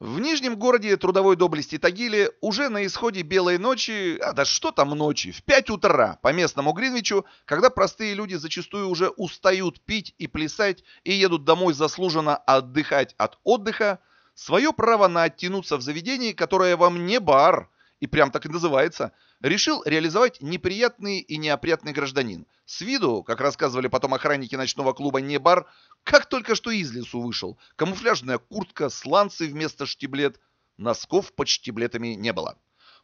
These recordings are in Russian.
В Нижнем городе трудовой доблести Тагиле уже на исходе белой ночи, а да что там ночи, в 5 утра по местному Гринвичу, когда простые люди зачастую уже устают пить и плясать и едут домой заслуженно отдыхать от отдыха, свое право на оттянуться в заведении, которое вам не бар, и прям так и называется, решил реализовать неприятный и неопрятный гражданин. С виду, как рассказывали потом охранники ночного клуба Небар, как только что из лесу вышел. Камуфляжная куртка, сланцы вместо штиблет. Носков под штиблетами не было.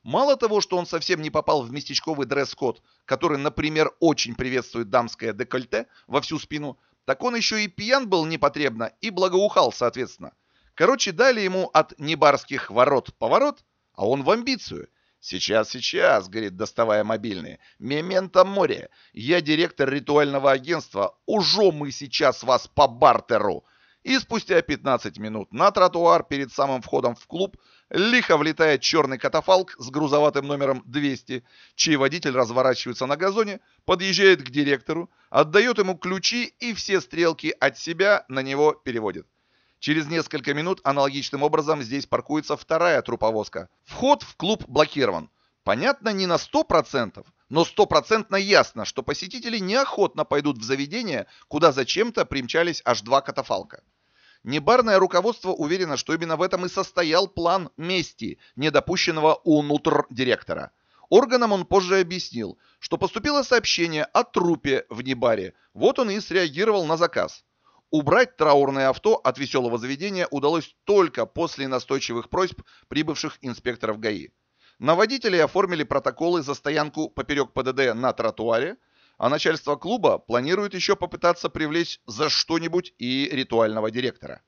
Мало того, что он совсем не попал в местечковый дресс-код, который, например, очень приветствует дамское декольте во всю спину, так он еще и пьян был непотребно и благоухал, соответственно. Короче, дали ему от небарских ворот поворот, а он в амбицию. «Сейчас, сейчас», — говорит, доставая мобильный. «Мементо море! Я директор ритуального агентства. Ужо мы сейчас вас по бартеру!» И спустя 15 минут на тротуар перед самым входом в клуб лихо влетает черный катафалк с грузоватым номером 200, чей водитель разворачивается на газоне, подъезжает к директору, отдает ему ключи и все стрелки от себя на него переводит. Через несколько минут аналогичным образом здесь паркуется вторая труповозка. Вход в клуб блокирован. Понятно, не на 100%, но стопроцентно ясно, что посетители неохотно пойдут в заведение, куда зачем-то примчались аж два катафалка. Небарное руководство уверено, что именно в этом и состоял план мести, недопущенного унутр директора. Органам он позже объяснил, что поступило сообщение о трупе в Небаре, вот он и среагировал на заказ. Убрать траурное авто от веселого заведения удалось только после настойчивых просьб прибывших инспекторов ГАИ. На водителей оформили протоколы за стоянку поперек ПДД на тротуаре, а начальство клуба планирует еще попытаться привлечь за что-нибудь и ритуального директора.